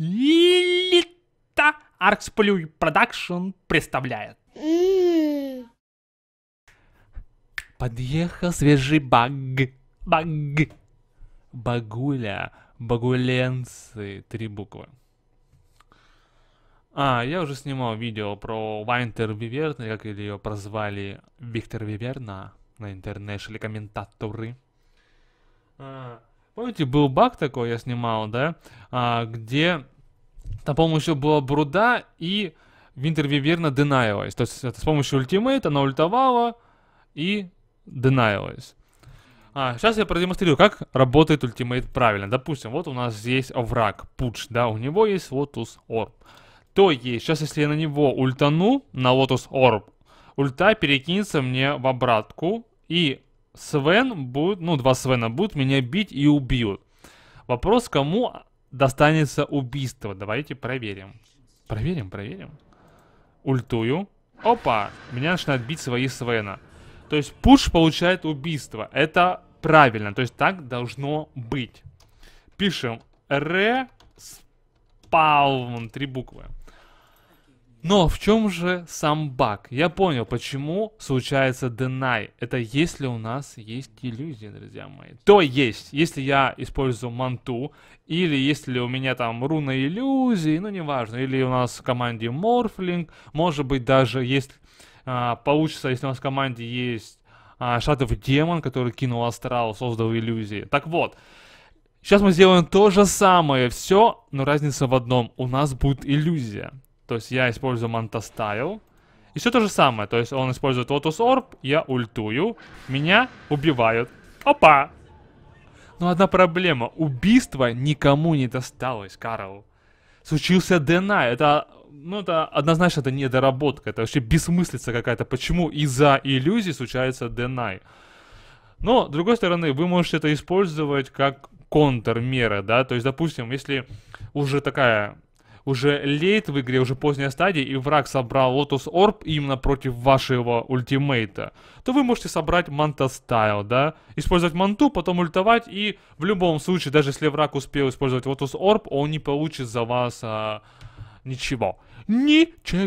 Лилита Арксплюй Продакшн представляет. Подъехал свежий баг. Баг. Багуля. Багуленцы. Три буквы. А, я уже снимал видео про Вайнтер Виверна, как или ее прозвали Виктор Виверна на интернешнле комментаторы. А, Помните, был баг такой, я снимал, да, а, где там, по-моему, еще была Бруда и Винтер Виверна денаилась. То есть это с помощью ультимейта она ультовала и денаилась. А, сейчас я продемонстрирую, как работает ультимейт правильно. Допустим, вот у нас здесь враг пуч, да, у него есть лотус орб. То есть, сейчас если я на него ультану, на лотус орб, ульта перекинется мне в обратку, и Свен будет, ну, два Свена будут меня бить и убьют. Вопрос, кому достанется убийство. Давайте проверим. Проверим, проверим. Ультую. Опа, меня начинают бить свои Свена. То есть пуш получает убийство. Это правильно. То есть так должно быть. Пишем респаун. Три буквы. Но в чем же сам баг? Я понял, почему случается deny. Это если у нас есть иллюзия, друзья мои. То есть, если я использую манту, или если у меня там руна иллюзии, ну неважно, или у нас в команде морфлинг, может быть даже есть, а, получится, если у нас в команде есть а, шатов демон, который кинул астрал, создал иллюзии. Так вот, сейчас мы сделаем то же самое, все, но разница в одном, у нас будет иллюзия. То есть я использую Мантастайл. И все то же самое. То есть он использует Lotus Орб, я ультую, меня убивают. Опа! Но одна проблема. Убийство никому не досталось, Карл. Случился Дена. Это, ну, это однозначно это недоработка. Это вообще бессмыслица какая-то. Почему из-за иллюзий случается Денай? Но, с другой стороны, вы можете это использовать как контрмера, да, то есть, допустим, если уже такая уже лейт в игре, уже поздняя стадия, и враг собрал Лотус Орб именно против вашего ультимейта, то вы можете собрать Манта Стайл, да? Использовать Манту, потом ультовать, и в любом случае, даже если враг успел использовать Лотус Орб, он не получит за вас а, ничего. Ничегошеньки.